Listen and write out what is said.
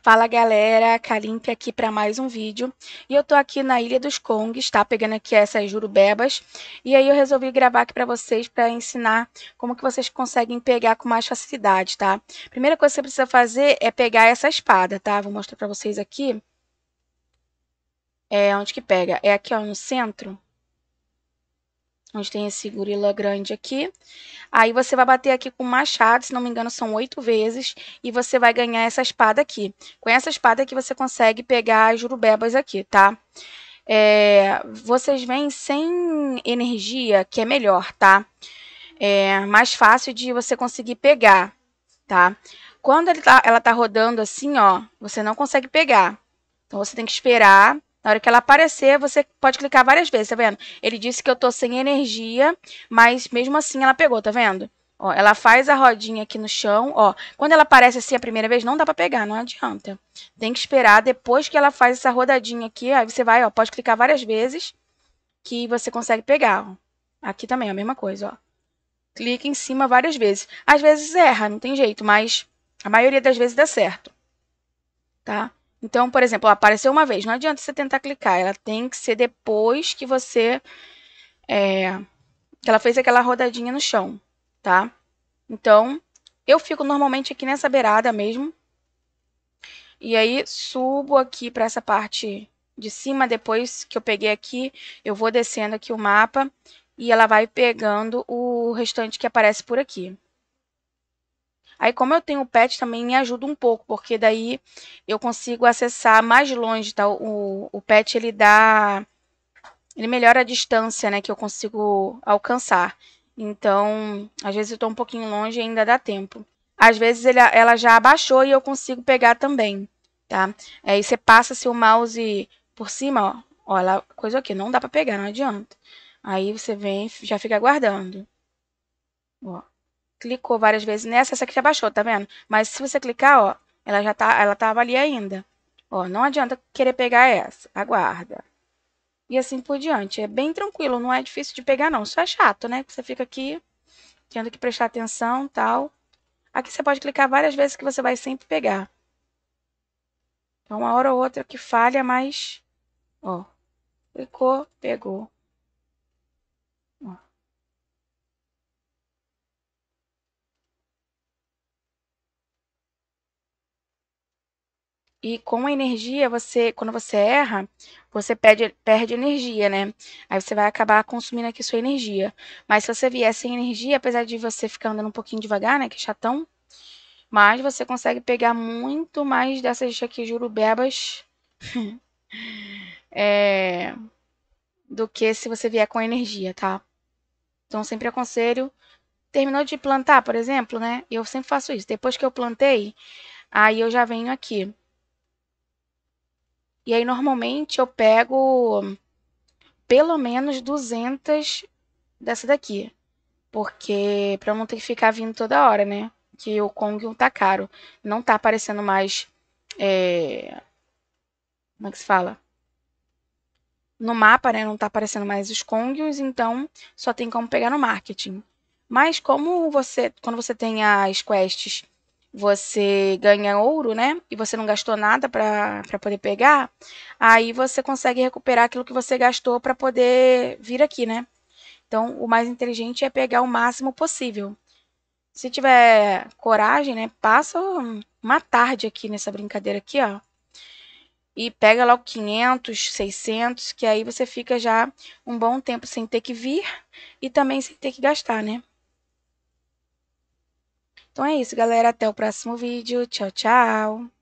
Fala galera, Kalimpe aqui para mais um vídeo. E eu tô aqui na Ilha dos Kongs, tá? Pegando aqui essas jurubebas. E aí eu resolvi gravar aqui para vocês para ensinar como que vocês conseguem pegar com mais facilidade, tá? Primeira coisa que você precisa fazer é pegar essa espada, tá? Vou mostrar para vocês aqui. É onde que pega? É aqui ó, no centro onde tem esse gorila grande aqui. Aí você vai bater aqui com machado, se não me engano são oito vezes, e você vai ganhar essa espada aqui. Com essa espada aqui você consegue pegar as jurubebas aqui, tá? É, vocês vêm sem energia, que é melhor, tá? É mais fácil de você conseguir pegar, tá? Quando ele tá, ela tá rodando assim, ó, você não consegue pegar. Então você tem que esperar na hora que ela aparecer, você pode clicar várias vezes, tá vendo? Ele disse que eu tô sem energia, mas mesmo assim ela pegou, tá vendo? Ó, ela faz a rodinha aqui no chão, ó. Quando ela aparece assim a primeira vez, não dá pra pegar, não adianta. Tem que esperar depois que ela faz essa rodadinha aqui, aí você vai, ó, pode clicar várias vezes que você consegue pegar, ó. Aqui também, a mesma coisa, ó. Clica em cima várias vezes. Às vezes erra, não tem jeito, mas a maioria das vezes dá certo, tá? Então, por exemplo, apareceu uma vez, não adianta você tentar clicar, ela tem que ser depois que você. É, que ela fez aquela rodadinha no chão, tá? Então, eu fico normalmente aqui nessa beirada mesmo. E aí, subo aqui para essa parte de cima, depois que eu peguei aqui, eu vou descendo aqui o mapa e ela vai pegando o restante que aparece por aqui. Aí, como eu tenho o pet, também me ajuda um pouco, porque daí eu consigo acessar mais longe, tá? O, o pet, ele dá... Ele melhora a distância, né, que eu consigo alcançar. Então, às vezes eu tô um pouquinho longe e ainda dá tempo. Às vezes ele, ela já abaixou e eu consigo pegar também, tá? Aí você passa seu mouse por cima, ó. Ó, ela, coisa aqui, não dá pra pegar, não adianta. Aí você vem já fica aguardando. Ó clicou várias vezes nessa, essa aqui já baixou, tá vendo? Mas se você clicar, ó, ela já tá, ela tava tá ali ainda. Ó, não adianta querer pegar essa, aguarda. E assim por diante, é bem tranquilo, não é difícil de pegar não, só é chato, né? Que você fica aqui tendo que prestar atenção, tal. Aqui você pode clicar várias vezes que você vai sempre pegar. Então, uma hora ou outra que falha, mas, ó, clicou, pegou. E com a energia, você, quando você erra, você perde, perde energia, né? Aí você vai acabar consumindo aqui sua energia. Mas se você vier sem energia, apesar de você ficar andando um pouquinho devagar, né? Que é chatão. Mas você consegue pegar muito mais dessas aqui jurubebas é, do que se você vier com energia, tá? Então sempre aconselho. Terminou de plantar, por exemplo, né? Eu sempre faço isso. Depois que eu plantei, aí eu já venho aqui e aí, normalmente, eu pego pelo menos 200 dessa daqui. Porque pra não ter que ficar vindo toda hora, né? Que o Kong tá caro. Não tá aparecendo mais. É... Como é que se fala? No mapa, né? Não tá aparecendo mais os Kongs, então só tem como pegar no marketing. Mas como você. Quando você tem as quests você ganha ouro, né? E você não gastou nada para poder pegar, aí você consegue recuperar aquilo que você gastou para poder vir aqui, né? Então, o mais inteligente é pegar o máximo possível. Se tiver coragem, né? Passa uma tarde aqui nessa brincadeira aqui, ó. E pega logo 500, 600, que aí você fica já um bom tempo sem ter que vir e também sem ter que gastar, né? Então é isso, galera. Até o próximo vídeo. Tchau, tchau.